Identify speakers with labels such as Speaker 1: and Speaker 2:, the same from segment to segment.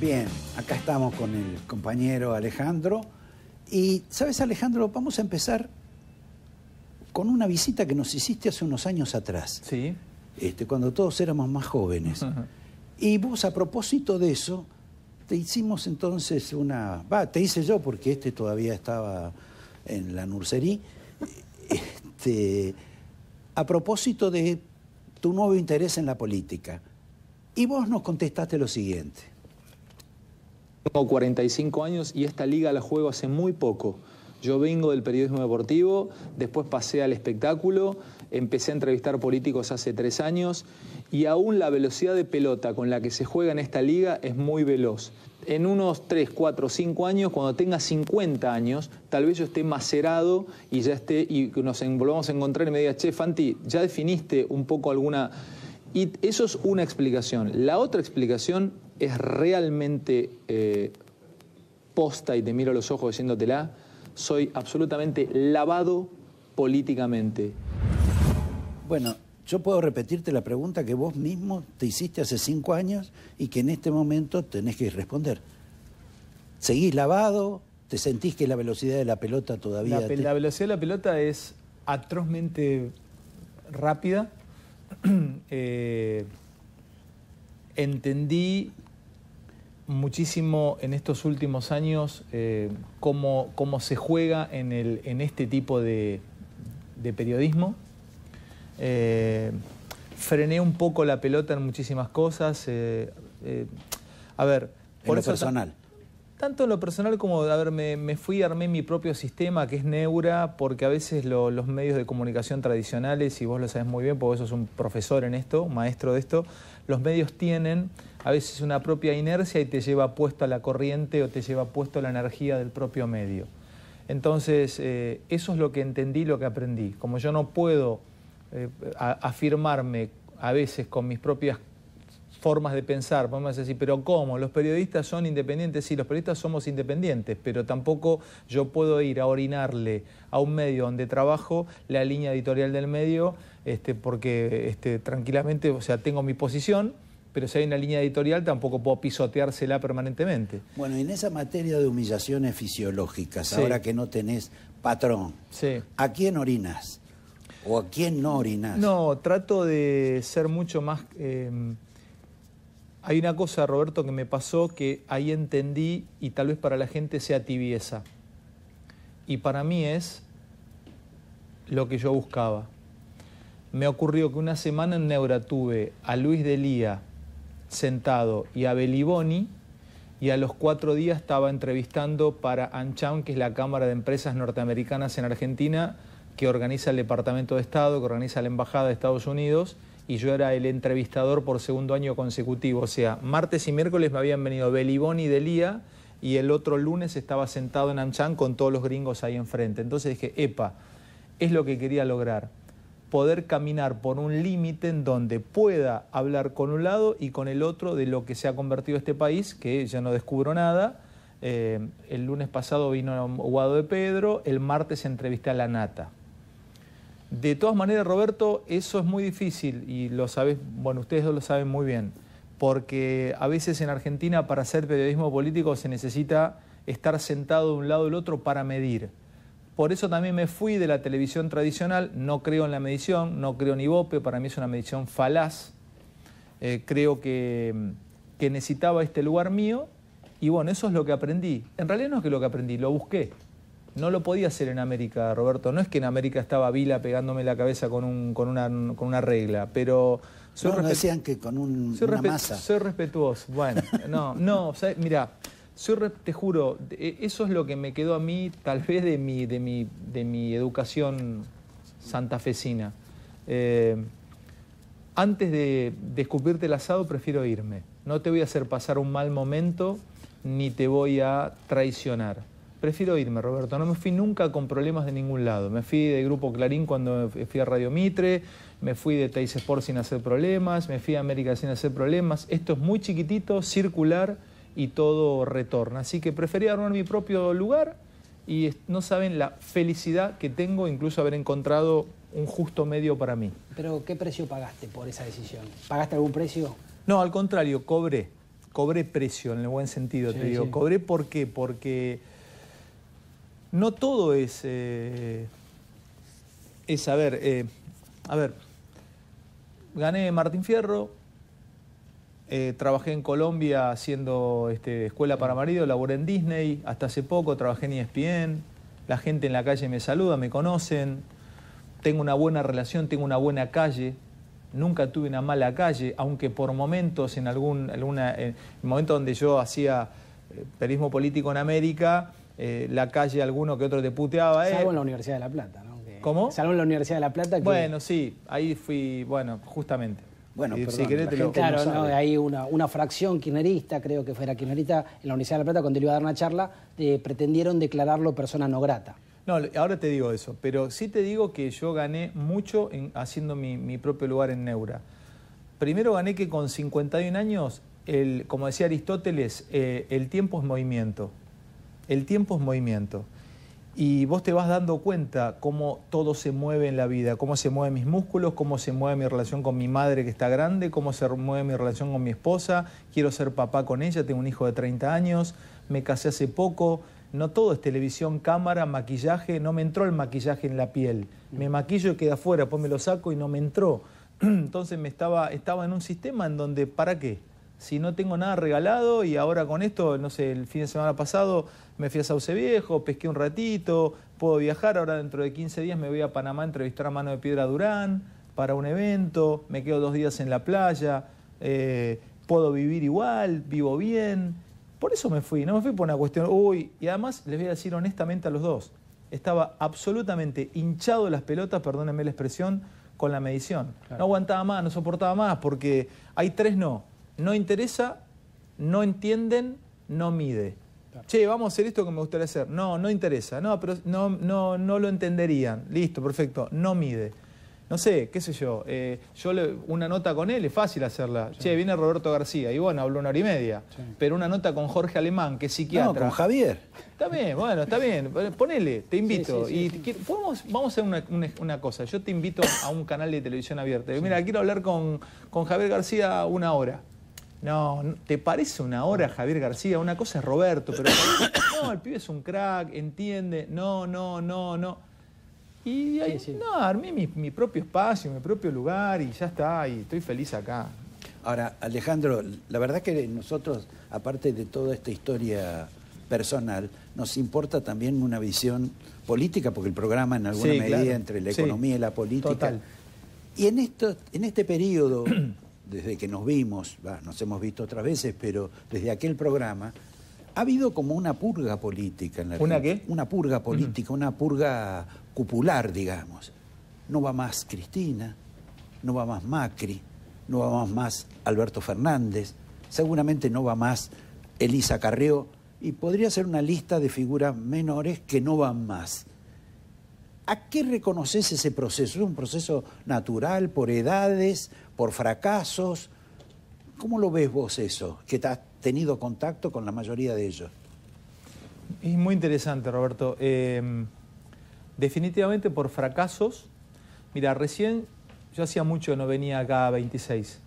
Speaker 1: Bien, acá estamos con el compañero Alejandro. Y, ¿sabes, Alejandro? Vamos a empezar con una visita que nos hiciste hace unos años atrás. Sí. Este, cuando todos éramos más jóvenes. Y vos, a propósito de eso, te hicimos entonces una. Va, te hice yo porque este todavía estaba en la nursería. Este, a propósito de
Speaker 2: tu nuevo interés en la política. Y vos nos contestaste lo siguiente. Tengo 45 años y esta liga la juego hace muy poco. Yo vengo del periodismo deportivo, después pasé al espectáculo, empecé a entrevistar políticos hace tres años y aún la velocidad de pelota con la que se juega en esta liga es muy veloz. En unos 3, 4, 5 años, cuando tenga 50 años, tal vez yo esté macerado y ya esté y nos volvamos a encontrar y me diga, che, Fanti, ya definiste un poco alguna... Y eso es una explicación. La otra explicación es realmente eh, posta y te miro a los ojos diciéndotela, soy absolutamente lavado políticamente.
Speaker 1: Bueno, yo puedo repetirte la pregunta que vos mismo te hiciste hace cinco años y que en este momento tenés que responder. ¿Seguís lavado? ¿Te sentís que la velocidad de la pelota todavía... La, la
Speaker 2: velocidad de la pelota es atrozmente rápida. Eh, entendí muchísimo en estos últimos años eh, cómo, se juega en, el, en este tipo de, periodismo. Eh, frené un poco la pelota en muchísimas cosas. Eh, a ver,
Speaker 1: por lo personal.
Speaker 2: Tanto en lo personal como, a ver, me, fui y armé mi propio sistema que es Neura, porque a veces los medios de comunicación tradicionales, y vos lo sabes muy bien, porque vos sos un profesor en esto, maestro de esto, los medios tienen a veces una propia inercia y te lleva puesto a la corriente o te lleva puesto a la energía del propio medio. Entonces, eh, eso es lo que entendí, lo que aprendí. Como yo no puedo eh, afirmarme a veces con mis propias formas de pensar, vamos decir, pero ¿cómo? Los periodistas son independientes, sí, los periodistas somos independientes, pero tampoco yo puedo ir a orinarle a un medio donde trabajo la línea editorial del medio, este, porque este, tranquilamente, o sea, tengo mi posición, pero si hay una línea editorial tampoco puedo pisoteársela permanentemente.
Speaker 1: Bueno, en esa materia de humillaciones fisiológicas, ahora que no tenés patrón, ¿a quién orinas? ¿O a quién no orinas?
Speaker 2: No, trato de ser mucho más... Em, hay una cosa, Roberto, que me pasó que ahí entendí y tal vez para la gente sea tibieza. Y para mí es lo que yo buscaba. Me ocurrió que una semana en Neura tuve a Luis Lía sentado, y a Beliboni, y a los cuatro días estaba entrevistando para Anchang que es la Cámara de Empresas Norteamericanas en Argentina, que organiza el Departamento de Estado, que organiza la Embajada de Estados Unidos, y yo era el entrevistador por segundo año consecutivo. O sea, martes y miércoles me habían venido Beliboni de Lía y el otro lunes estaba sentado en Anchan con todos los gringos ahí enfrente. Entonces dije, epa, es lo que quería lograr poder caminar por un límite en donde pueda hablar con un lado y con el otro de lo que se ha convertido este país, que ya no descubro nada. Eh, el lunes pasado vino Guado de Pedro, el martes entrevisté a La Nata. De todas maneras, Roberto, eso es muy difícil y lo sabes, bueno, ustedes lo saben muy bien, porque a veces en Argentina para hacer periodismo político se necesita estar sentado de un lado del otro para medir. Por eso también me fui de la televisión tradicional, no creo en la medición, no creo en IBOPE, para mí es una medición falaz, eh, creo que, necesitaba este lugar mío y bueno, eso es lo que aprendí. En realidad no es que lo que aprendí, lo busqué. No lo podía hacer en América, Roberto. No es que en América estaba Vila pegándome la cabeza con, un, con, una, con una regla, pero... Soy no, decían
Speaker 1: que con una masa.
Speaker 2: respetuoso. Bueno, no, no, o mira, te juro, e, eso es lo que me quedó a mí, tal vez de mi, educación santafesina. Eh, antes de, descubrirte el asado, prefiero irme. No te voy a hacer pasar un mal momento ni te voy a traicionar. Prefiero irme, Roberto. No me fui nunca con problemas de ningún lado. Me fui de Grupo Clarín cuando fui a Radio Mitre, me fui de Tais Sport sin hacer problemas, me fui a América sin hacer problemas. Esto es muy chiquitito, circular y todo retorna. Así que preferí armar mi propio lugar y no saben la felicidad que tengo incluso haber encontrado un justo medio para mí. Pero ¿qué precio
Speaker 3: pagaste por esa decisión?
Speaker 2: ¿Pagaste algún precio? No, al contrario, cobré. Cobré precio en el buen sentido, te digo. Cobré por qué? Porque no todo es... Eh, es, a eh, a ver, gané Martín Fierro, eh, trabajé en Colombia haciendo este, escuela para marido, laboré en Disney, hasta hace poco trabajé en ESPN, la gente en la calle me saluda, me conocen, tengo una buena relación, tengo una buena calle, nunca tuve una mala calle, aunque por momentos, en algún alguna, momento donde yo hacía eh, periodismo político en América, eh, la calle alguno que otro te puteaba. Salvo en la
Speaker 3: Universidad de La Plata, ¿no? ¿Cómo? Salvo en la Universidad de La Plata.
Speaker 2: Bueno, sí, ahí fui, bueno, justamente. Bueno, perdón, claro,
Speaker 3: hay una, fracción kirchnerista, creo que fuera kirchnerista, en la Universidad de La Plata, cuando le iba a dar una charla, eh, pretendieron declararlo persona no grata.
Speaker 2: No, ahora te digo eso, pero sí te digo que yo gané mucho haciendo mi, propio lugar en Neura. Primero gané que con 51 años, como decía Aristóteles, eh, el tiempo es movimiento. El tiempo es movimiento y vos te vas dando cuenta cómo todo se mueve en la vida, cómo se mueven mis músculos, cómo se mueve mi relación con mi madre que está grande, cómo se mueve mi relación con mi esposa, quiero ser papá con ella, tengo un hijo de 30 años, me casé hace poco, no todo es televisión, cámara, maquillaje, no me entró el maquillaje en la piel, me maquillo y queda afuera, pues me lo saco y no me entró. Entonces me estaba, estaba en un sistema en donde, ¿para qué? si no tengo nada regalado y ahora con esto, no sé, el fin de semana pasado me fui a Sauce Viejo, pesqué un ratito, puedo viajar, ahora dentro de 15 días me voy a Panamá a entrevistar a Mano de Piedra Durán para un evento, me quedo dos días en la playa, eh, puedo vivir igual, vivo bien. Por eso me fui, no me fui por una cuestión, uy, y además les voy a decir honestamente a los dos, estaba absolutamente hinchado las pelotas, perdónenme la expresión, con la medición. No aguantaba más, no soportaba más, porque hay tres no no interesa, no entienden, no mide. Che, vamos a hacer esto que me gustaría hacer. No, no interesa. No, pero no, no, lo entenderían. Listo, perfecto. No mide. No sé, qué sé yo. Eh, yo una nota con él es fácil hacerla. Che, viene Roberto García. Y bueno, habló una hora y media. Pero una nota con Jorge Alemán, que es psiquiatra. No, con Javier. Está bien, bueno, está bien. Ponele, te invito. y vamos a hacer una, cosa. Yo te invito a un canal de televisión abierta. Mira, quiero hablar con, con Javier García una hora. No, ¿te parece una hora Javier García? Una cosa es Roberto, pero no, el pibe es un crack, entiende, no, no, no, no. Y ahí, no, armé mi, propio espacio, mi propio lugar y ya está, y estoy feliz acá. Ahora, Alejandro, la verdad que nosotros, aparte de
Speaker 1: toda esta historia personal, nos importa también una visión política, porque el programa en alguna medida entre la economía y la política. Total. Y en, esto, en este periodo desde que nos vimos, nos hemos visto otras veces, pero desde aquel programa, ha habido como una purga política en la ¿Una qué? Una purga política, una purga cupular, digamos. No va más Cristina, no va más Macri, no va más Alberto Fernández, seguramente no va más Elisa Carreo, y podría ser una lista de figuras menores que no van más. ¿A qué reconoces ese proceso? ¿Es un proceso natural por edades? por fracasos. ¿Cómo lo ves vos eso, que has tenido contacto
Speaker 2: con la mayoría de ellos? Es muy interesante, Roberto. Em, definitivamente por fracasos. Mira, recién yo hacía mucho no venía acá a 26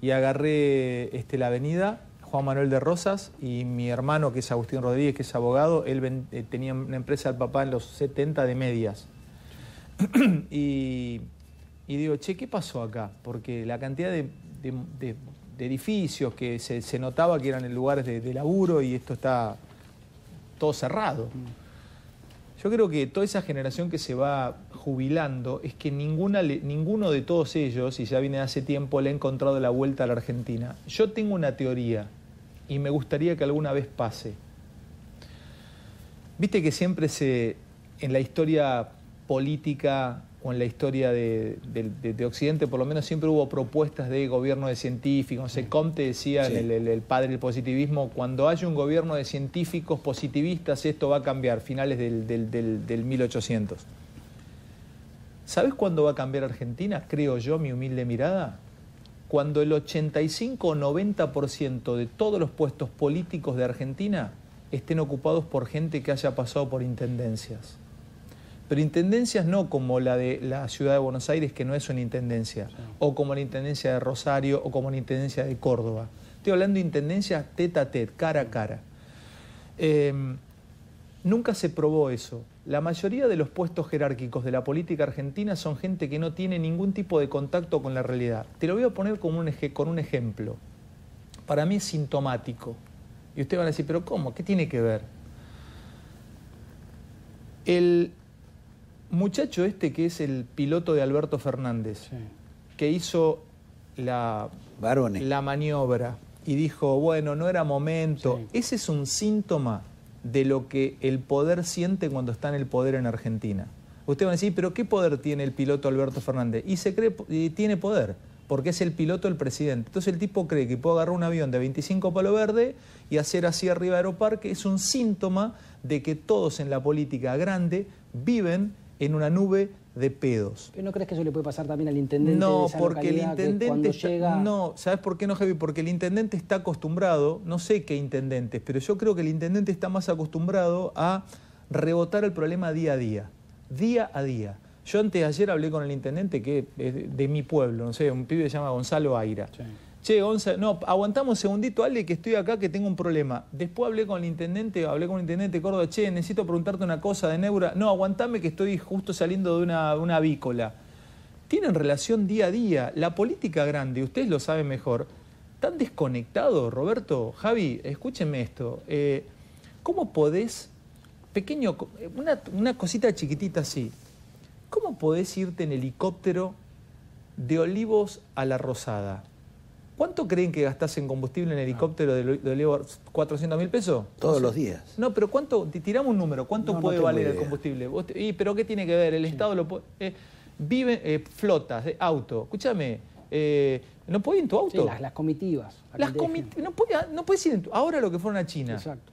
Speaker 2: y agarré este, la avenida Juan Manuel de Rosas y mi hermano, que es Agustín Rodríguez, que es abogado, él eh, tenía una empresa del papá en los 70 de medias. y y digo, che, ¿qué pasó acá? Porque la cantidad de, edificios que se, notaba que eran lugares de, laburo y esto está todo cerrado. Mm. Yo creo que toda esa generación que se va jubilando es que ninguna, ninguno de todos ellos, y ya viene hace tiempo, le ha encontrado la vuelta a la Argentina. Yo tengo una teoría y me gustaría que alguna vez pase. Viste que siempre se, en la historia política o en la historia de, Occidente, por lo menos siempre hubo propuestas de gobierno de científicos. No sé, Comte decía, el, padre del positivismo, cuando haya un gobierno de científicos positivistas, esto va a cambiar, finales del, del 1800. ¿Sabes cuándo va a cambiar Argentina? Creo yo, mi humilde mirada. Cuando el 85 o 90% de todos los puestos políticos de Argentina estén ocupados por gente que haya pasado por intendencias pero intendencias no como la de la ciudad de Buenos Aires, que no es una intendencia, o como la intendencia de Rosario, o como la intendencia de Córdoba. Estoy hablando de intendencias tete a tete, cara a cara. Em, nunca se probó eso. La mayoría de los puestos jerárquicos de la política argentina son gente que no tiene ningún tipo de contacto con la realidad. Te lo voy a poner con un, con un ejemplo. Para mí es sintomático. Y ustedes van a decir, pero ¿cómo? ¿Qué tiene que ver? El muchacho este que es el piloto de Alberto Fernández, que hizo la, la maniobra y dijo, bueno, no era momento. Ese es un síntoma de lo que el poder siente cuando está en el poder en Argentina. Usted va a decir, pero ¿qué poder tiene el piloto Alberto Fernández? Y se cree, y tiene poder, porque es el piloto el presidente. Entonces el tipo cree que puede agarrar un avión de 25 palo verde y hacer así arriba Aeroparque. Es un síntoma de que todos en la política grande viven en una nube de pedos.
Speaker 3: ¿Pero no crees que eso le puede pasar también al intendente? No, de esa porque el intendente.
Speaker 2: No, ¿sabes por qué no, Javi? Porque el intendente está acostumbrado, no sé qué intendentes, pero yo creo que el intendente está más acostumbrado a rebotar el problema día a día. Día a día. Yo antes ayer hablé con el intendente que es de, mi pueblo, no sé, un pibe que se llama Gonzalo Aira. Sí. Che, no, aguantamos un segundito, Ale, que estoy acá, que tengo un problema. Después hablé con el intendente, hablé con el intendente Córdoba, che, necesito preguntarte una cosa de Neura. No, aguantame que estoy justo saliendo de una, una avícola. Tienen relación día a día. La política grande, ustedes lo saben mejor, tan desconectado, Roberto, Javi, escúcheme esto. Eh, ¿Cómo podés, pequeño, una, una cosita chiquitita así, cómo podés irte en helicóptero de Olivos a La Rosada? ¿Cuánto creen que gastas en combustible en ah. helicóptero de, de 400 mil pesos? Todos los días. No, pero ¿cuánto? Tiramos un número. ¿Cuánto puede valer el combustible? ¿Y pero qué tiene que ver? El Estado lo puede... Eh, vive eh, flotas, de auto. Escúchame, eh, no puede ir en tu auto. las, comitivas. Las no, puede, ah, no ir en tu... Ahora lo que fueron a China. Exacto.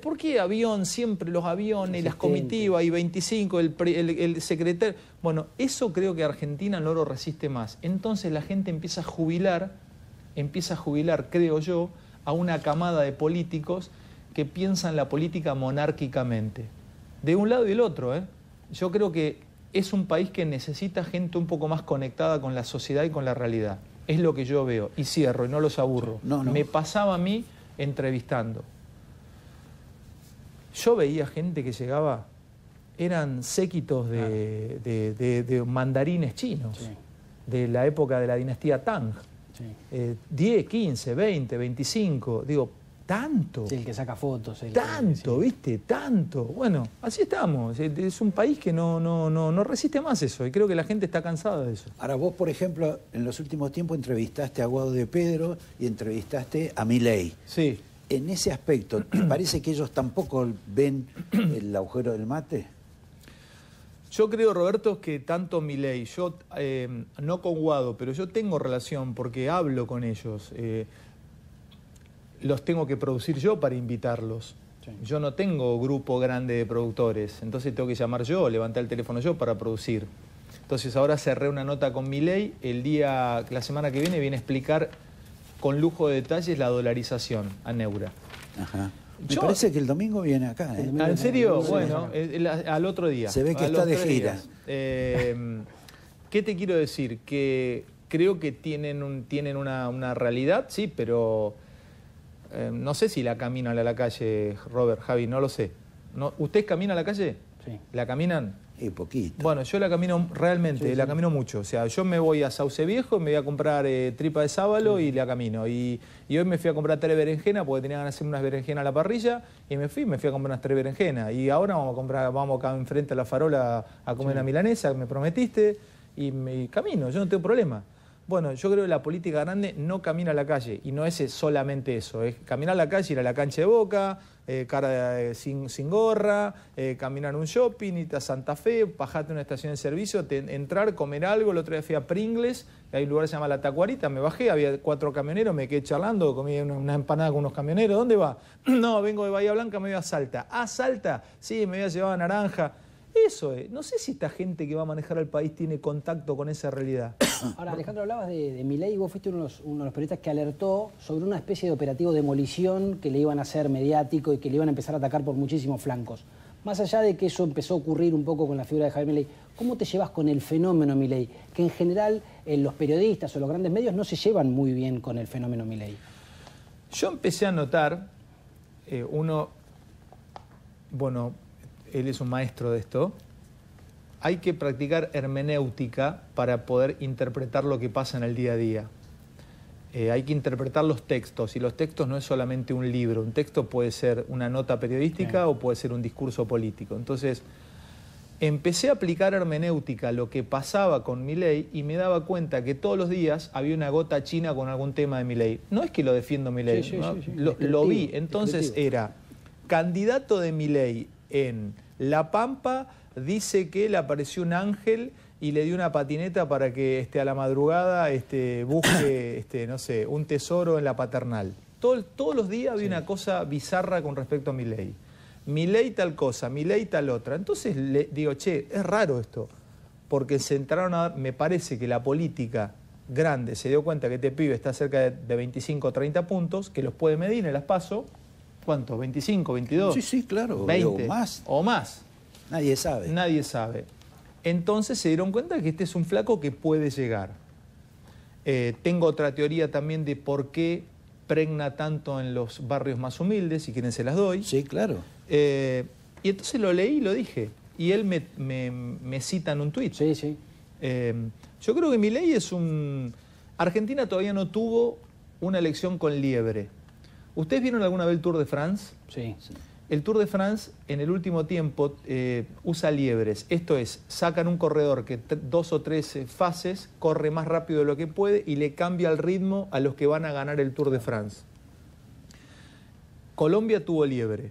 Speaker 2: ¿Por qué avión, siempre los aviones, y las comitivas y 25, el, secretario? Bueno, eso creo que Argentina no lo resiste más. Entonces la gente empieza a jubilar empieza a jubilar, creo yo, a una camada de políticos que piensan la política monárquicamente. De un lado y del otro, ¿eh? yo creo que es un país que necesita gente un poco más conectada con la sociedad y con la realidad. Es lo que yo veo. Y cierro, y no los aburro. Me pasaba a mí entrevistando. Yo veía gente que llegaba, eran séquitos de, mandarines chinos, de la época de la dinastía Tang 10, 15, 20, 25, digo, tanto. Sí, el que saca fotos. tanto, ¿viste? Tanto. Bueno, así estamos. Es un país que no, no, no, no resiste más eso y creo que la gente está cansada de eso. Ahora, vos, por ejemplo, en los últimos
Speaker 1: tiempos entrevistaste a Guado de Pedro y entrevistaste a Milei. Sí. En ese aspecto, ¿te parece que ellos tampoco ven el agujero del mate?
Speaker 2: Yo creo, Roberto, que tanto Miley, yo em, no con Guado, pero yo tengo relación porque hablo con ellos. Eh, los tengo que producir yo para invitarlos. Yo no tengo grupo grande de productores, entonces tengo que llamar yo, levantar el teléfono yo para producir. Entonces ahora cerré una nota con Miley, el día, la semana que viene viene a explicar con lujo de detalles la dolarización a Neura.
Speaker 1: Ajá. Me parece que el domingo viene acá. ¿En ¿eh? serio? Bueno,
Speaker 2: al otro día. Se ve que está de gira. Eh, ¿Qué te quiero decir? Que creo que tienen, un, tienen una, realidad, sí, pero eh, no sé si la caminan a la, calle, Robert, Javi, no lo sé. No, ¿Ustedes caminan a la calle? Sí. ¿La caminan? Bueno, yo la camino realmente, la camino mucho. O sea, yo me voy a Sauce Viejo me voy a comprar eh, tripa de sábalo y la camino. Y, hoy me fui a comprar tres berenjenas porque tenía ganas de hacer unas berenjenas a la parrilla y me fui, me fui a comprar unas tres berenjenas. Y ahora vamos a comprar, vamos acá enfrente a la farola a comer la milanesa que me prometiste y, me, camino, yo no tengo problema. Bueno, yo creo que la política grande no camina a la calle y no es solamente eso, es caminar a la calle, ir a la cancha de boca, eh, cara eh, sin, gorra, eh, caminar un shopping, ir a Santa Fe, bajarte a una estación de servicio, entrar, comer algo. El otro día fui a Pringles, hay un lugar que se llama La Tacuarita, me bajé, había cuatro camioneros, me quedé charlando, comí una, una empanada con unos camioneros. ¿Dónde va? no, vengo de Bahía Blanca, me voy a Salta. ¿A ah, Salta? Sí, me voy a llevar a Naranja. Eso es. No sé si esta gente que va a manejar al país tiene contacto con esa realidad.
Speaker 3: Ahora, Alejandro, hablabas de, de Milei. Vos fuiste uno de, los, periodistas que alertó sobre una especie de operativo de demolición que le iban a hacer mediático y que le iban a empezar a atacar por muchísimos flancos. Más allá de que eso empezó a ocurrir un poco con la figura de Javier Milei, ¿cómo te llevas con el fenómeno Milei? Que en general eh, los periodistas o los grandes medios
Speaker 2: no se llevan muy bien con el fenómeno Milei. Yo empecé a notar, eh, uno, bueno, él es un maestro de esto, hay que practicar hermenéutica para poder interpretar lo que pasa en el día a día. Eh, hay que interpretar los textos y los textos no es solamente un libro, un texto puede ser una nota periodística o puede ser un discurso político. Entonces, empecé a aplicar hermenéutica lo que pasaba con mi ley y me daba cuenta que todos los días había una gota china con algún tema de mi ley. No es que lo defiendo mi ley, lo, lo, vi, entonces era candidato de mi ley en La Pampa dice que le apareció un ángel y le dio una patineta para que este, a la madrugada este, busque, este, no sé, un tesoro en la paternal. todos los días había una cosa bizarra con respecto a mi ley. Mi ley tal cosa, mi ley tal otra. Entonces le digo, che, es raro esto, porque se entraron a... Me parece que la política grande se dio cuenta que este pibe está cerca de, 25 o 30 puntos, que los puede medir en las PASO, ¿Cuántos? ¿25, 22? Sí, sí, claro. 20 o más. O más. Nadie sabe. Nadie sabe. Entonces se dieron cuenta que este es un flaco que puede llegar. Eh, tengo otra teoría también de por qué pregna tanto en los barrios más humildes, si quieren se las doy. Sí, claro. Eh, y entonces lo leí y lo dije. Y él me, cita en un tuit. Sí, sí. Eh, yo creo que mi ley es un... Argentina todavía no tuvo una elección con liebre. ¿Ustedes vieron alguna vez el Tour de France? Sí. El Tour de France en el último tiempo eh, usa liebres. Esto es, sacan un corredor que dos o tres eh, fases corre más rápido de lo que puede y le cambia el ritmo a los que van a ganar el Tour de France. Colombia tuvo liebre.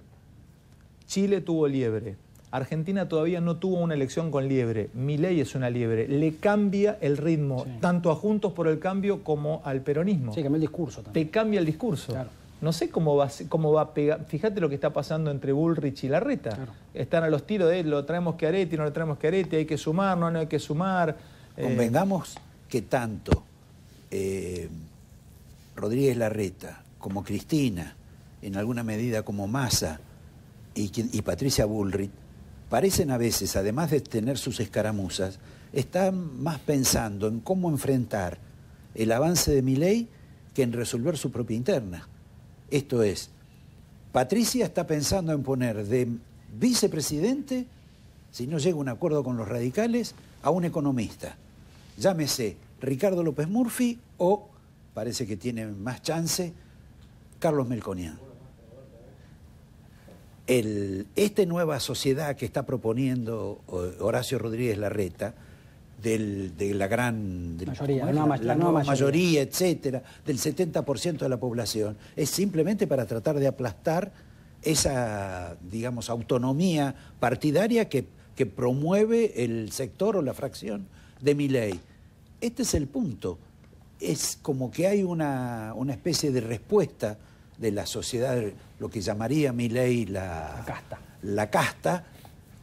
Speaker 2: Chile tuvo liebre. Argentina todavía no tuvo una elección con liebre. ley es una liebre. Le cambia el ritmo, tanto a Juntos por el Cambio como al peronismo. Sí, cambia el discurso también. Te cambia el discurso. Claro no sé cómo va, cómo va a pegar. Fíjate lo que está pasando entre Bullrich y Larreta. Están a los tiros de lo traemos que Arete, no lo traemos que Arete, hay que sumar, no, no hay que sumar. Eh, Convengamos que tanto
Speaker 1: eh, Rodríguez Larreta como Cristina, en alguna medida como Massa y, y Patricia Bullrich, parecen a veces, además de tener sus escaramuzas, están más pensando en cómo enfrentar el avance de mi ley que en resolver su propia interna. Esto es, Patricia está pensando en poner de vicepresidente, si no llega un acuerdo con los radicales, a un economista. Llámese Ricardo López Murphy o, parece que tiene más chance, Carlos Melconian. esta nueva sociedad que está proponiendo eh, Horacio Rodríguez Larreta, del, de la gran mayoría, la, etcétera, del 70% de la población, es simplemente para tratar de aplastar esa, digamos, autonomía partidaria que, promueve el sector o la fracción de mi Este es el punto. Es como que hay una, especie de respuesta de la sociedad, lo que llamaría mi la casta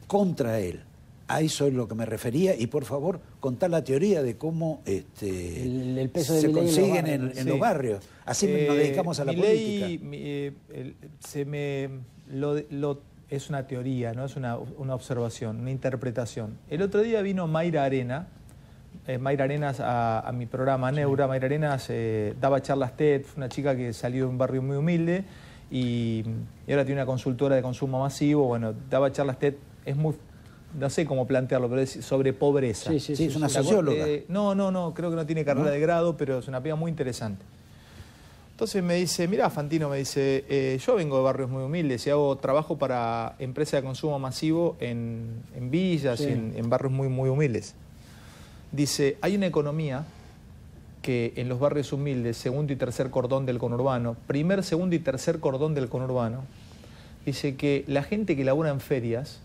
Speaker 1: contra él. Ahí soy lo que me refería y por favor contá la teoría de cómo este, el, se consiguen en, los barrios. Así nos eh, dedicamos a la política.
Speaker 2: Eh, es una teoría, no es una, observación, una interpretación. El otro día vino Mayra Arena, eh, Mayra Arenas a, mi programa Neura. Mayra Arenas eh, daba charlas TED, fue una chica que salió de un barrio muy humilde y ahora tiene una consultora de consumo masivo. Bueno, daba charlas TED, es muy no sé cómo plantearlo, pero es sobre pobreza. Sí, sí, sí es una socióloga. Eh, no, no, no, creo que no tiene carrera de grado, pero es una piba muy interesante. Entonces me dice, mira, Fantino me dice, eh, yo vengo de barrios muy humildes y hago trabajo para empresas de consumo masivo en, villas y en, barrios muy, muy humildes. Dice, hay una economía que en los barrios humildes, segundo y tercer cordón del conurbano, primer, segundo y tercer cordón del conurbano, dice que la gente que labura en ferias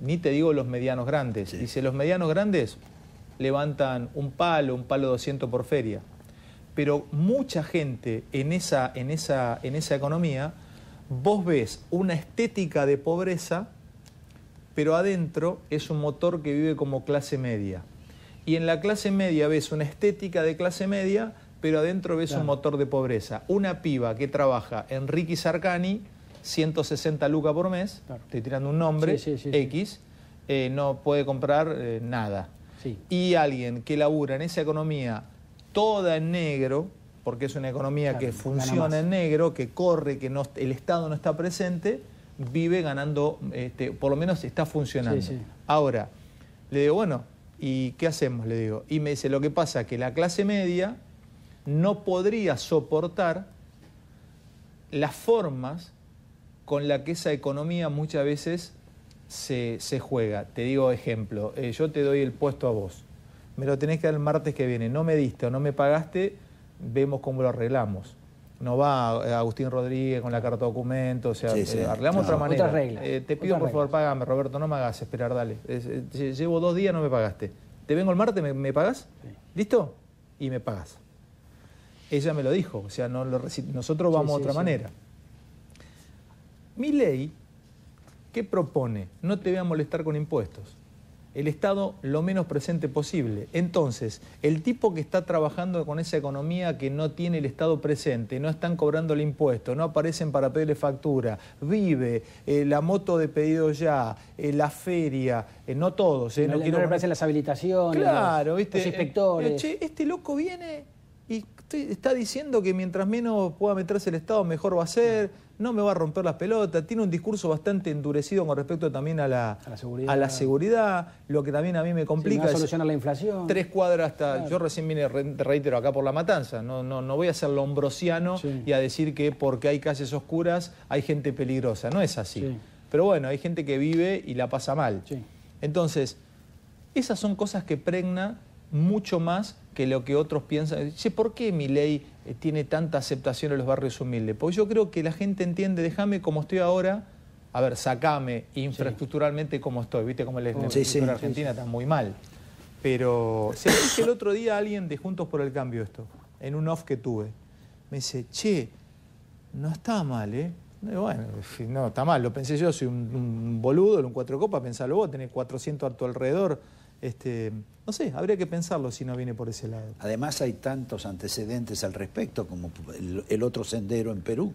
Speaker 2: ni te digo los medianos grandes. Dice, los medianos grandes levantan un palo, un palo 200 por feria. Pero mucha gente en esa, en esa, en esa economía, vos ves una estética de pobreza, pero adentro es un motor que vive como clase media. Y en la clase media ves una estética de clase media, pero adentro ves un motor de pobreza. Una piba que trabaja en Ricky Sarcani 160 lucas por mes, estoy tirando un nombre, X, eh, no puede comprar eh, nada. Y alguien que labura en esa economía toda en negro, porque es una economía que funciona en negro, que corre, que el Estado no está presente, vive ganando, este, por lo menos está funcionando. Ahora, le digo, bueno, ¿y qué hacemos? Le digo. Y me dice, lo que pasa es que la clase media no podría soportar las formas con la que esa economía muchas veces se, se juega. Te digo ejemplo, eh, yo te doy el puesto a vos, me lo tenés que dar el martes que viene, no me diste o no me pagaste, vemos cómo lo arreglamos. No va Agustín Rodríguez con la carta de documento, o sea, eh, arreglamos otra manera. Eh, te pido por favor, págame, Roberto, no me hagas esperar, dale. llevo dos días, no me pagaste. Te vengo el martes, ¿me, pagas? ¿Listo? Y me pagas ella me lo dijo, o sea, no nosotros vamos de otra manera. Mi ley, ¿qué propone? No te voy a molestar con impuestos. El Estado lo menos presente posible. Entonces, el tipo que está trabajando con esa economía que no tiene el Estado presente, no están cobrando el impuesto, no aparecen para pedirle factura, vive, eh, la moto de pedido ya, eh, la feria, eh, no todos. no, no, quiero... aparecen las habilitaciones, los inspectores. este loco viene y está diciendo que mientras menos pueda meterse el Estado, mejor va a ser no me va a romper las pelotas, tiene un discurso bastante endurecido con respecto también a la, seguridad. lo que también a mí me complica. Si solucionar la inflación. Tres cuadras hasta, yo recién vine, reitero, acá por la matanza, no, no, no voy a ser lombrosiano y a decir que porque hay calles oscuras hay gente peligrosa, no es así. Pero bueno, hay gente que vive y la pasa mal. Entonces, esas son cosas que pregna mucho más que lo que otros piensan. ¿por qué mi ley eh, tiene tanta aceptación en los barrios humildes? Porque yo creo que la gente entiende, déjame como estoy ahora, a ver, sacame infraestructuralmente como estoy, ¿viste? Como la infraestructura argentina está muy mal. Pero se que el otro día alguien de Juntos por el Cambio esto, en un off que tuve. Me dice, che, no está mal, ¿eh? bueno, no, está mal, lo pensé yo, soy un, boludo, boludo, un cuatro copas, pensalo vos, tenés 400 a tu alrededor este, no sé, habría que pensarlo si no viene por ese lado. Además hay tantos antecedentes
Speaker 1: al respecto, como el, otro sendero en Perú,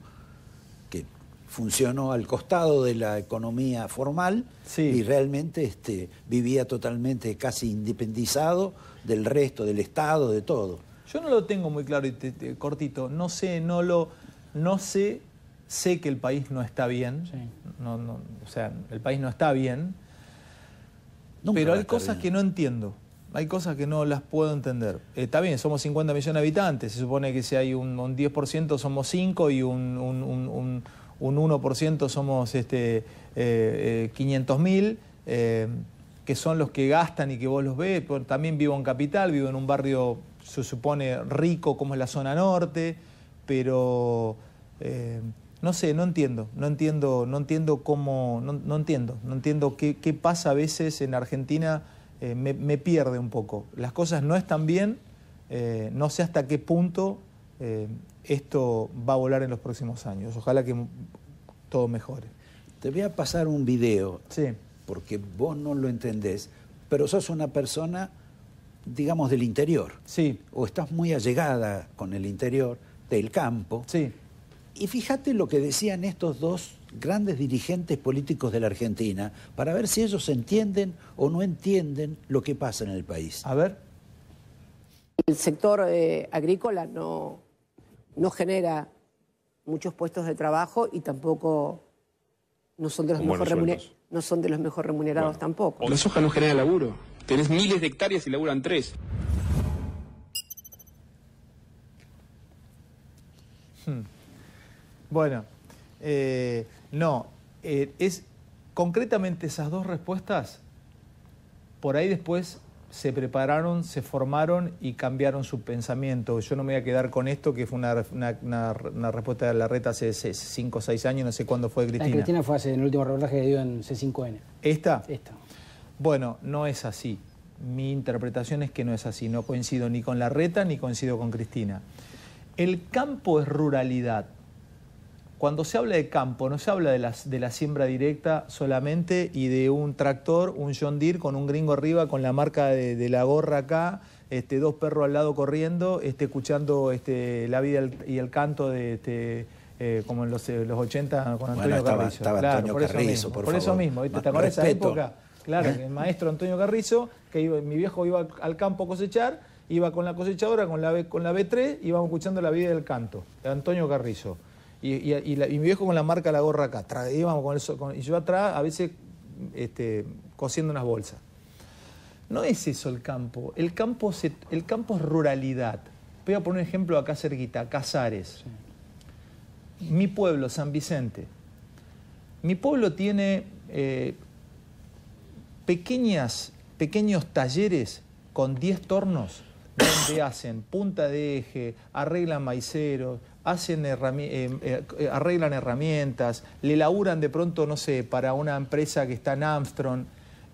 Speaker 1: que funcionó al costado de la economía formal y realmente este, vivía totalmente
Speaker 2: casi independizado del resto, del Estado, de todo. Yo no lo tengo muy claro y cortito, no sé, no lo, no sé, sé que el país no está bien, no, no, o sea, el país no está bien, pero hay cosas que no entiendo. Hay cosas que no las puedo entender. Está bien, somos 50 millones de habitantes. Se supone que si hay un, 10% somos 5 y un, 1% somos este, 500 eh, eh, mil, eh, que son los que gastan y que vos los ves. También vivo en Capital, vivo en un barrio, se supone, rico como es la zona norte, pero no sé, no entiendo, no entiendo, no entiendo cómo, no, entiendo, no entiendo qué, pasa a veces en Argentina, eh, me, pierde un poco. Las cosas no están bien, eh, no sé hasta qué punto eh, esto va a volar en los próximos años. Ojalá que todo mejore.
Speaker 1: Te voy a pasar un video, sí. porque vos no lo entendés, pero sos una persona, digamos, del interior. Sí. O estás muy allegada con el interior, del campo. Sí. Y fíjate lo que decían estos dos grandes dirigentes políticos de la Argentina para ver si ellos entienden o no entienden lo que pasa en el país. A ver. El
Speaker 3: sector eh, agrícola no, genera muchos puestos de trabajo y tampoco no son de los, mejor remunerados, no son tampoco.
Speaker 2: La soja no genera laburo. Tenés miles de hectáreas y laburan tres. Hmm. Bueno, eh, no, eh, es concretamente esas dos respuestas, por ahí después se prepararon, se formaron y cambiaron su pensamiento. Yo no me voy a quedar con esto, que fue una, una, respuesta de la reta hace 5 o 6 años, no sé cuándo fue Cristina. Cristina
Speaker 3: fue hace, en el último reportaje que dio en C5N.
Speaker 2: ¿Esta? Esta. Bueno, no es así. Mi interpretación es que no es así. No coincido ni con la reta ni coincido con Cristina. El campo es ruralidad. Cuando se habla de campo, no se habla de, la siembra directa solamente y de un tractor, un John Deere con un gringo arriba, con la marca de, la gorra acá, este, dos perros al lado corriendo, este, escuchando este, la vida y el canto de... Este, eh, como en los, 80 eh, con Antonio bueno, Carrizo. Antonio por eso mismo, por, eso mismo, esa época? Claro, ¿Eh? el maestro Antonio Carrizo, que mi viejo iba al campo a cosechar, iba con la cosechadora, con la, B, con la B3, íbamos escuchando la vida y el canto, de Antonio Carrizo. Y, y, mi viejo con la marca la gorra acá, íbamos con eso, y yo atrás a veces este, cosiendo unas bolsas. No es eso el campo, el campo, el campo es ruralidad. Voy a poner un ejemplo acá cerquita, Casares. Mi pueblo, San Vicente. Mi pueblo tiene eh, pequeñas, pequeños talleres con 10 tornos donde hacen punta de eje, arreglan maiceros, hacen eh, eh, arreglan herramientas, le laburan de pronto, no sé, para una empresa que está en Armstrong,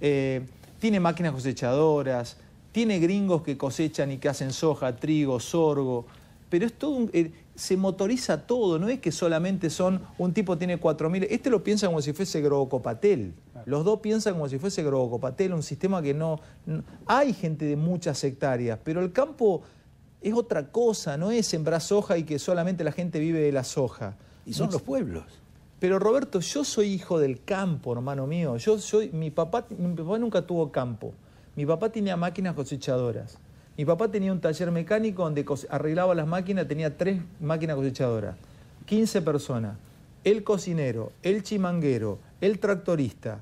Speaker 2: eh, tiene máquinas cosechadoras, tiene gringos que cosechan y que hacen soja, trigo, sorgo, pero es todo se motoriza todo, no es que solamente son, un tipo tiene 4.000, este lo piensa como si fuese Grobocopatel, los dos piensan como si fuese Grobocopatel, un sistema que no... Hay gente de muchas hectáreas, pero el campo es otra cosa, no es sembrar soja y que solamente la gente vive de la soja. Y son los pueblos. Pero Roberto, yo soy hijo del campo, hermano mío. Yo soy, mi papá, nunca tuvo campo. Mi papá tenía máquinas cosechadoras. Mi papá tenía un taller mecánico donde arreglaba las máquinas, tenía tres máquinas cosechadoras, 15 personas. El cocinero, el chimanguero, el tractorista.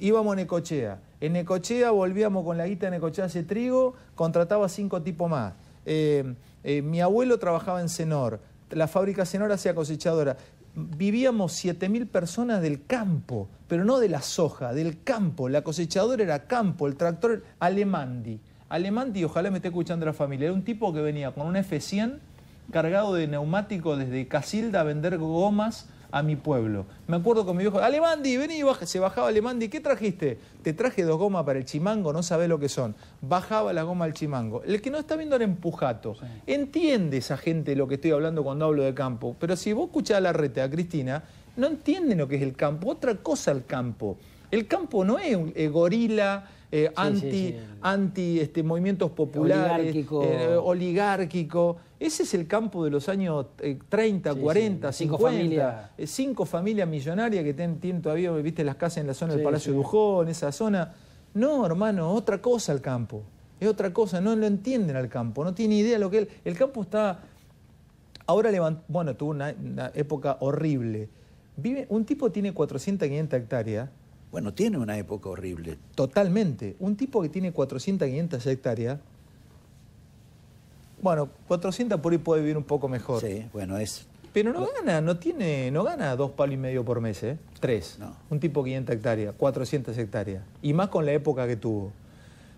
Speaker 2: Íbamos a Necochea. En Necochea volvíamos con la guita de Necochea hace trigo, contrataba cinco tipos más eh, eh, mi abuelo trabajaba en Senor la fábrica Cenor hacía cosechadora. Vivíamos 7.000 personas del campo, pero no de la soja, del campo. La cosechadora era campo, el tractor Alemandi. Alemandi, ojalá me esté escuchando la familia, era un tipo que venía con un F100 cargado de neumático desde Casilda a vender gomas a mi pueblo. Me acuerdo con mi viejo, Alemandi, vení, y se bajaba Alemandi, ¿qué trajiste? Te traje dos gomas para el chimango, no sabés lo que son. Bajaba la goma al chimango. El que no está viendo el empujato, entiende esa gente lo que estoy hablando cuando hablo de campo, pero si vos escuchás a la rete a Cristina, no entienden lo que es el campo, otra cosa el campo. El campo no es eh, gorila, eh, anti, anti este, movimientos populares, eh, oligárquico. Ese es el campo de los años 30, 40, 50. Cinco familias eh, cinco familias millonarias que tienen todavía, viste, las casas en la zona del Palacio de en esa zona. No, hermano, otra cosa el campo. Es otra cosa, no lo entienden al campo, no tiene idea lo que él. El campo está. Ahora levantó. Bueno, tuvo una, época horrible. Vive, un tipo tiene 400, 500 hectáreas bueno, tiene una época horrible. Totalmente. Un tipo que tiene 400, 500 hectáreas, bueno, 400 por ahí puede vivir un poco mejor. Sí, bueno, es... Pero no gana, no tiene, no gana dos palos y medio por mes, ¿eh? Tres. No. Un tipo 500 hectáreas, 400 hectáreas. Y más con la época que tuvo.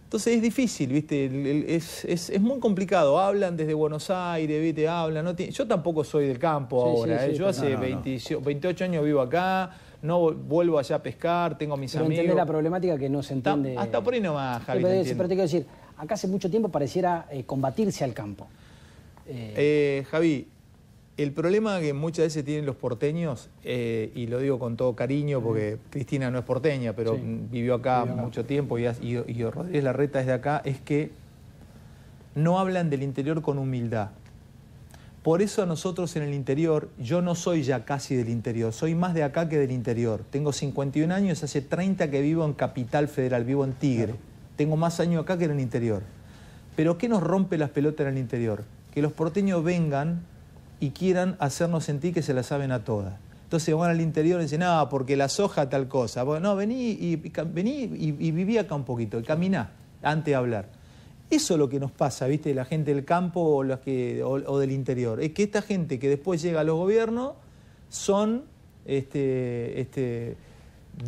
Speaker 2: Entonces es difícil, ¿viste? Es, muy complicado. Hablan desde Buenos Aires, ¿viste? Hablan. No tiene... Yo tampoco soy del campo ahora, ¿eh? Yo hace 28 años vivo acá, no vuelvo allá a pescar, tengo mis pero amigos. la
Speaker 3: problemática que no se entiende.
Speaker 2: hasta por ahí nomás, Javi. pero, te
Speaker 3: quiero decir, acá hace mucho tiempo pareciera eh, combatirse al campo.
Speaker 2: Eh, eh, Javi, el problema que muchas veces tienen los porteños, y lo digo con todo cariño porque Cristina no es porteña, pero vivió acá mucho tiempo y, y, y Rodríguez Larreta es de acá, es que no hablan del interior con humildad. Por eso nosotros en el interior, yo no soy ya casi del interior, soy más de acá que del interior. Tengo 51 años, hace 30 que vivo en Capital Federal, vivo en Tigre. Tengo más años acá que en el interior. Pero ¿qué nos rompe las pelotas en el interior? Que los porteños vengan y quieran hacernos sentir que se la saben a todas. Entonces van al interior y dicen, ah, porque la soja tal cosa. Bueno, no, vení y, vení y, y viví acá un poquito, y caminá antes de hablar. Eso es lo que nos pasa, ¿viste? La gente del campo o, que, del interior. Es que esta gente que después llega a los gobiernos son este, este,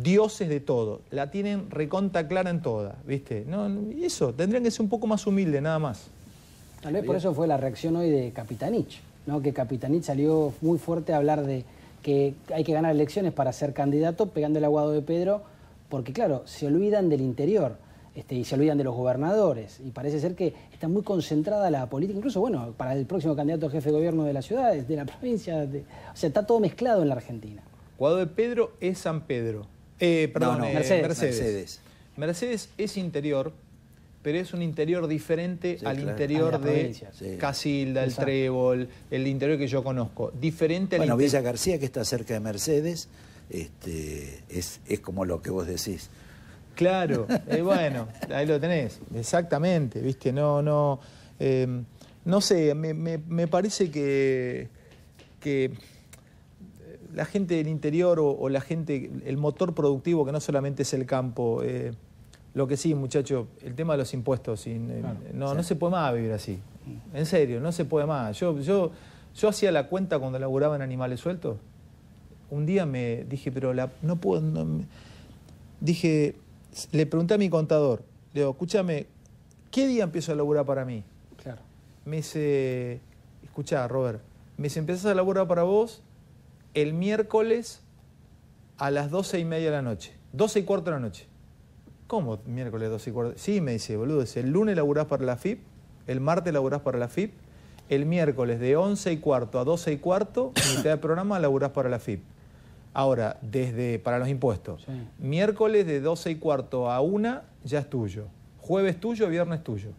Speaker 2: dioses de todo. La tienen reconta clara en toda, ¿viste? No, eso, tendrían que ser un poco más humildes, nada más.
Speaker 3: Tal vez por eso fue la reacción hoy de Capitanich, ¿no? Que Capitanich salió muy fuerte a hablar de que hay que ganar elecciones para ser candidato, pegando el aguado de Pedro, porque claro, se olvidan del interior. Este, y se olvidan de los gobernadores. Y parece ser que está muy concentrada la política, incluso, bueno, para el próximo candidato a jefe de gobierno de la ciudad, de la provincia, o sea, está todo mezclado en la Argentina.
Speaker 2: cuadro de Pedro es San Pedro. Eh, perdón, eh, Mercedes. Mercedes. es interior, pero es un interior diferente al interior de Casilda, el Trébol, el interior que yo conozco. Diferente bueno, al Villa García, que está cerca de Mercedes,
Speaker 1: este, es como lo que vos decís
Speaker 2: Claro, eh, bueno, ahí lo tenés, exactamente, viste, no, no, em, no sé, me, parece que, eh, la gente del interior o, la gente, el motor productivo que no solamente es el campo, eh, lo que sí, muchacho, el tema de los impuestos, no, no se puede más vivir así, en serio, no se puede más. Yo, yo, yo hacía la cuenta cuando laburaba en animales sueltos, un día me dije, pero no puedo, dije, le pregunté a mi contador, le digo, escúchame, ¿qué día empiezo a laburar para mí? Claro. Me dice, escucha, Robert, me dice, empezás a laburar para vos el miércoles a las doce y media de la noche, doce y cuarto de la noche. ¿Cómo miércoles doce y cuarto? Sí, me dice, boludo, el lunes laburás para la FIP, el martes laburás para la FIP, el miércoles de once y cuarto a doce y cuarto, mitad de programa, laburás para la FIP. Ahora, desde para los impuestos, miércoles de 12 y cuarto a una ya es tuyo, jueves tuyo, viernes tuyo.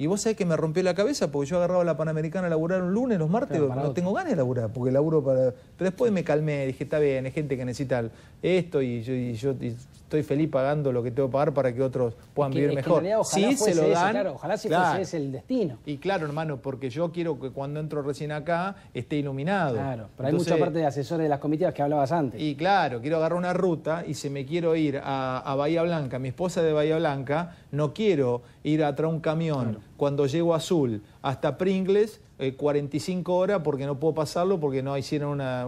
Speaker 2: Y vos sabés que me rompió la cabeza porque yo agarraba la Panamericana a laburar un lunes, los martes, no tengo ganas de laburar, porque laburo para... Pero después me calmé, dije, está bien, hay gente que necesita esto y yo, estoy feliz pagando lo que tengo que pagar para que otros puedan vivir mejor. ojalá sí, se lo dan. claro, ojalá si fuese el destino. Y claro, hermano, porque yo quiero que cuando entro recién acá esté iluminado. Claro, pero hay mucha parte de asesores de las comitivas que hablabas antes. Y claro, quiero agarrar una ruta y si me quiero ir a, Bahía Blanca, mi esposa de Bahía Blanca, no quiero ir atrás un camión cuando llego a Azul hasta Pringles, 45 eh, horas porque no puedo pasarlo porque no hicieron una,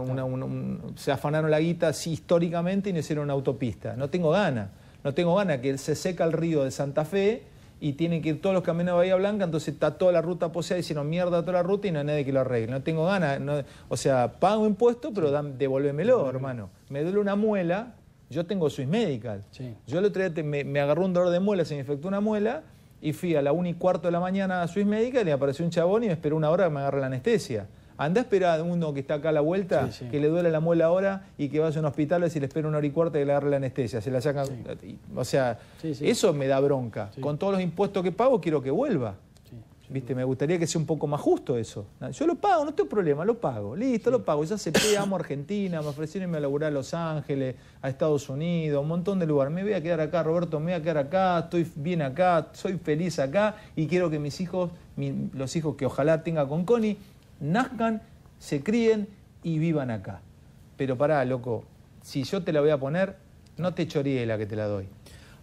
Speaker 2: se afanaron la guita históricamente y no hicieron una autopista. No tengo ganas. no tengo ganas que se seca el río de Santa Fe y tienen que ir todos los caminos de Bahía Blanca, entonces está toda la ruta poseada, diciendo mierda toda la ruta y no hay nadie que lo arregle. No tengo ganas, o sea, pago impuestos, pero dan, hermano. Me duele una muela, yo tengo Swiss Medical. Yo lo otro me, me, agarró un dolor de muela, se me infectó una muela, y fui a la 1 y cuarto de la mañana a Swiss Medical y apareció un chabón y me esperó una hora que me agarre la anestesia. Anda a esperar a uno que está acá a la vuelta, que le duele la muela ahora y que vaya a un hospital y le espera una hora y cuarta que le agarre la anestesia. Se la sacan. O sea, eso me da bronca. Con todos los impuestos que pago, quiero que vuelva. ¿Viste? Me gustaría que sea un poco más justo eso. Yo lo pago, no tengo problema, lo pago. Listo, lo pago. Ya acepté, amo Argentina, me ofrecieron a laburar a Los Ángeles, a Estados Unidos, un montón de lugares. Me voy a quedar acá, Roberto, me voy a quedar acá, estoy bien acá, soy feliz acá y quiero que mis hijos, los hijos que ojalá tenga con Connie, nazcan, se críen y vivan acá. Pero pará, loco, si yo te la voy a poner, no te choríe la que te la doy.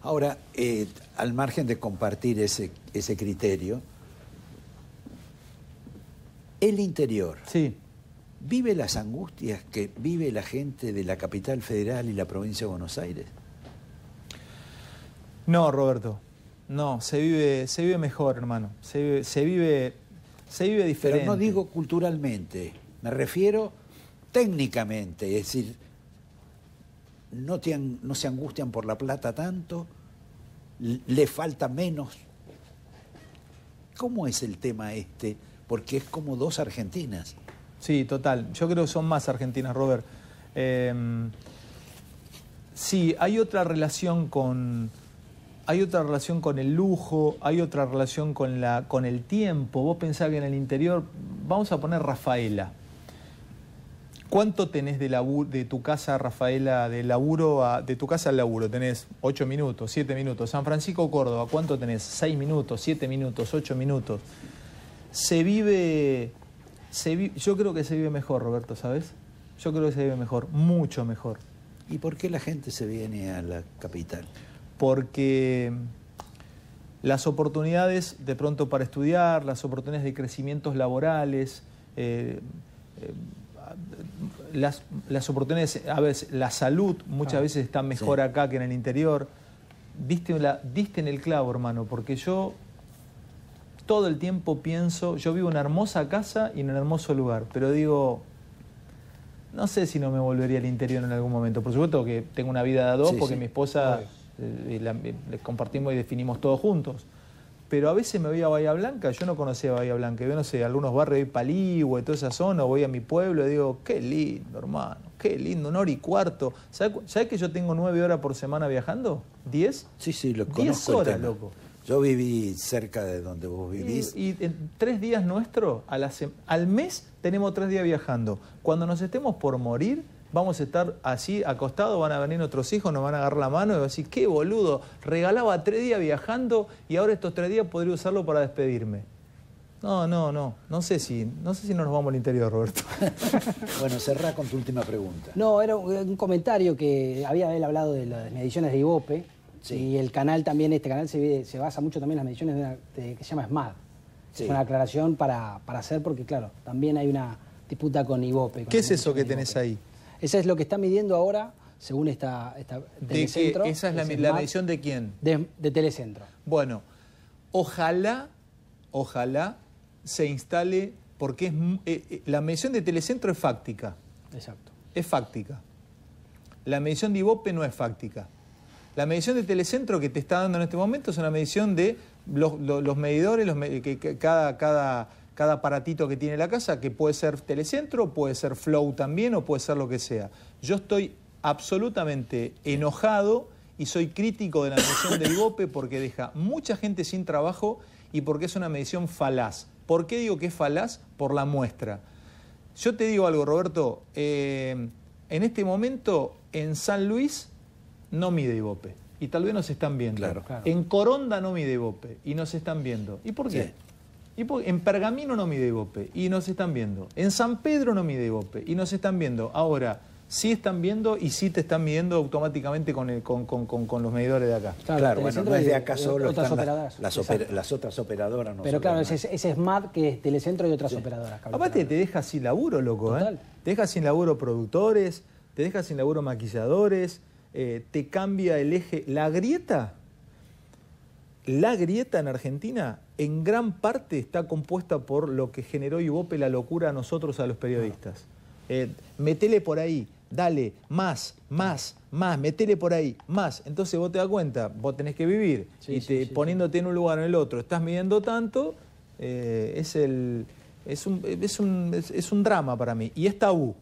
Speaker 2: Ahora, eh, al margen de
Speaker 1: compartir ese, ese criterio, el interior. Sí. ¿Vive las
Speaker 2: angustias
Speaker 1: que vive la gente de la capital federal y
Speaker 2: la provincia de Buenos Aires? No, Roberto. No, se vive, se vive mejor, hermano. Se vive, se vive, diferente. Pero no digo
Speaker 1: culturalmente, me refiero técnicamente, es decir, no se angustian por la plata tanto, le falta menos.
Speaker 2: ¿Cómo es el tema este? porque es como dos Argentinas. Sí, total. Yo creo que son más argentinas, Robert. Eh, sí, hay otra relación con. Hay otra relación con el lujo, hay otra relación con, la, con el tiempo. Vos pensás que en el interior, vamos a poner Rafaela. ¿Cuánto tenés de, de tu casa, Rafaela, de laburo a, de tu casa al laburo? ¿Tenés ocho minutos, siete minutos? San Francisco, Córdoba, ¿cuánto tenés? Seis minutos, siete minutos, ocho minutos? se vive, yo creo que se vive mejor, Roberto, ¿sabes? Yo creo que se vive mejor, mucho mejor. ¿Y por qué la gente se viene a la capital? Porque mm, las oportunidades de pronto para estudiar, las oportunidades de crecimientos laborales, eh, eh, las, las, oportunidades, a veces la salud muchas ah, veces está mejor acá que en el interior. Viste la, diste en el clavo, hermano, porque yo todo el tiempo pienso, yo vivo en una hermosa casa y en un hermoso lugar, pero digo, no sé si no me volvería al interior en algún momento. Por supuesto que tengo una vida de dos porque mi esposa eh, le compartimos y definimos todos juntos. Pero a veces me voy a Bahía Blanca, yo no conocía Bahía Blanca, yo no sé, algunos barrios de y toda esa zona, voy a mi pueblo y digo, qué lindo, hermano, qué lindo, una hora y cuarto. ¿Sabes, que yo tengo nueve horas por semana viajando? ¿Diez? Sí, sí, lo conozco. Diez horas, loco. Yo
Speaker 1: viví cerca de donde vos eh, vivís.
Speaker 2: Y, en tres días nuestro, al mes tenemos tres días viajando. Cuando nos estemos por morir, vamos a estar así acostados, van a venir otros hijos, nos van a agarrar la mano y van a decir, qué boludo, regalaba tres días viajando y ahora estos tres días podría usarlo para despedirme. No, no, no. No sé si, no sé si nos vamos al interior, Roberto. bueno, cerrá con tu última pregunta.
Speaker 3: No, era un, comentario que había él hablado de las mediciones de IVOPE Sí. Y el canal también, este canal se, se, basa mucho también en las mediciones que se llama SMAD. Es una aclaración para, hacer porque, claro, también hay una disputa con IVOPE. ¿Qué es eso que tenés ahí? Esa es lo que está midiendo ahora, según esta, Telecentro. ¿Esa es la, medición
Speaker 2: de quién? De, Telecentro. Bueno, ojalá, ojalá se instale, porque es, eh, eh, la medición de Telecentro es fáctica. Exacto. Es fáctica. La medición de IVOPE no es fáctica. La medición de Telecentro que te está dando en este momento es una medición de los, medidores, que, cada, cada, cada aparatito que tiene la casa, que puede ser Telecentro, puede ser Flow también o puede ser lo que sea. Yo estoy absolutamente enojado y soy crítico de la medición del GOPE porque deja mucha gente sin trabajo y porque es una medición falaz. ¿Por qué digo que es falaz? Por la muestra. Yo te digo algo, Roberto. Eh, en este momento, en San Luis, no mide Ibope. Y tal vez nos están viendo. En Coronda no mide Ibope y nos están viendo. ¿Y por qué? Y en Pergamino no mide Ibope y nos están viendo. En San Pedro no mide Ibope y nos están viendo. Ahora, sí están viendo y sí te están midiendo automáticamente con, los medidores de acá. Claro, bueno, no es de acá solo, las, las, otras operadoras. No Pero claro, ese, es Smart que es Telecentro y otras operadoras. Aparte te deja sin laburo, loco. ¿eh? Te deja sin laburo productores, te deja sin laburo maquilladores, eh, te cambia el eje. La grieta, la grieta en Argentina en gran parte está compuesta por lo que generó Ivope la locura a nosotros, a los periodistas. Eh, metele por ahí, dale, más, más, más, metele por ahí, más. Entonces vos te das cuenta, vos tenés que vivir y te, poniéndote en un lugar o en el otro, estás midiendo tanto, eh, es, un, es, un, es un drama para mí y es tabú.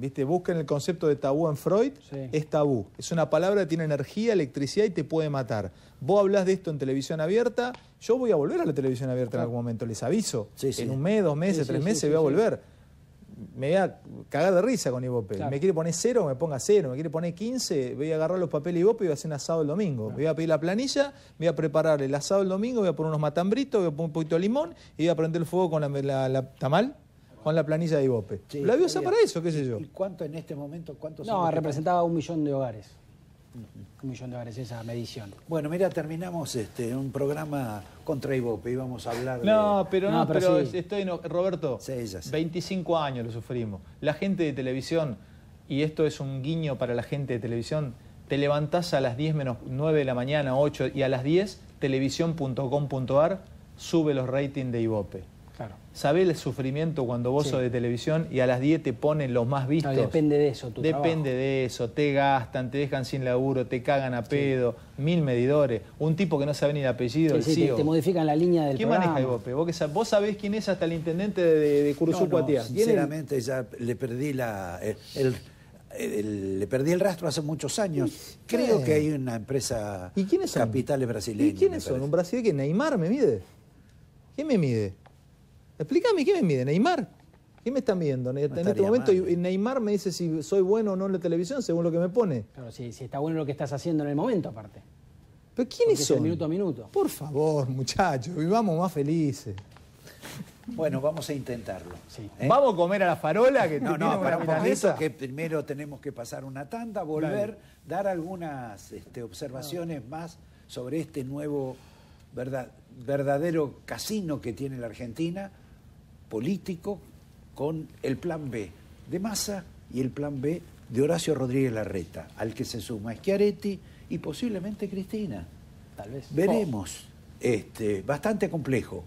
Speaker 2: ¿Viste? Busquen el concepto de tabú en Freud, es tabú. Es una palabra que tiene energía, electricidad y te puede matar. Vos hablas de esto en televisión abierta, yo voy a volver a la televisión abierta en algún momento, les aviso. En un mes, dos meses, tres meses voy a volver. Me voy a cagar de risa con Ibope. Me quiere poner cero, me ponga cero. Me quiere poner quince, voy a agarrar los papeles Ibope y voy a hacer un asado el domingo. Voy a pedir la planilla, voy a preparar el asado el domingo, voy a poner unos matambritos, voy a poner un poquito de limón y voy a prender el fuego con la, la tamal con la planilla de Ibope. la usa para eso,
Speaker 1: qué sé yo. ¿Y cuánto en este momento? Cuánto no, representaba un millón de hogares. Un millón de hogares, esa medición. Bueno, mira, terminamos este un programa contra Ibope. Íbamos a hablar No, pero no, pero,
Speaker 2: estoy en. Roberto, 25 años lo sufrimos. La gente de televisión, y esto es un guiño para la gente de televisión, te levantás a las 10 menos 9 de la mañana, 8, y a las 10, televisión.com.ar sube los ratings de Ibope. ¿Sabés el sufrimiento cuando vos sos de televisión y a las 10 te ponen los más vistos? depende
Speaker 3: de eso, tu Depende
Speaker 2: de eso. Te gastan, te dejan sin laburo, te cagan a pedo, mil medidores. Un tipo que no sabe ni el apellido, el CEO. Te,
Speaker 3: modifican la línea del ¿Quién ¿Qué maneja el ¿Vos,
Speaker 2: ¿Vos, sabés quién es hasta el intendente de, de Curuzú sinceramente ya le perdí la... Eh, el, le perdí el rastro hace
Speaker 1: muchos años. Creo que hay una empresa ¿Y quiénes son? capitales brasileña. ¿Y quiénes son? ¿Un brasileño
Speaker 2: que Neymar me mide? ¿Quién me mide? Explícame, ¿qué me mide? ¿Neymar? ¿Qué me está viendo? en este momento Neymar me dice si soy bueno o no en la televisión, según lo que me pone. Claro, si, si está bueno lo que estás haciendo en el momento, aparte. ¿Pero quiénes son? minuto a minuto. Por favor, muchachos, vivamos más felices.
Speaker 1: Bueno, vamos a intentarlo.
Speaker 2: ¿Eh? Vamos a comer a la farola que No, no, para
Speaker 1: que primero tenemos que pasar una tanda, volver, dar algunas este, observaciones más sobre este nuevo verdad, verdadero casino que tiene la Argentina político con el plan B de Massa y el plan B de Horacio Rodríguez Larreta, al que se suma Schiaretti y posiblemente Cristina. Tal vez. Veremos. Este, bastante complejo.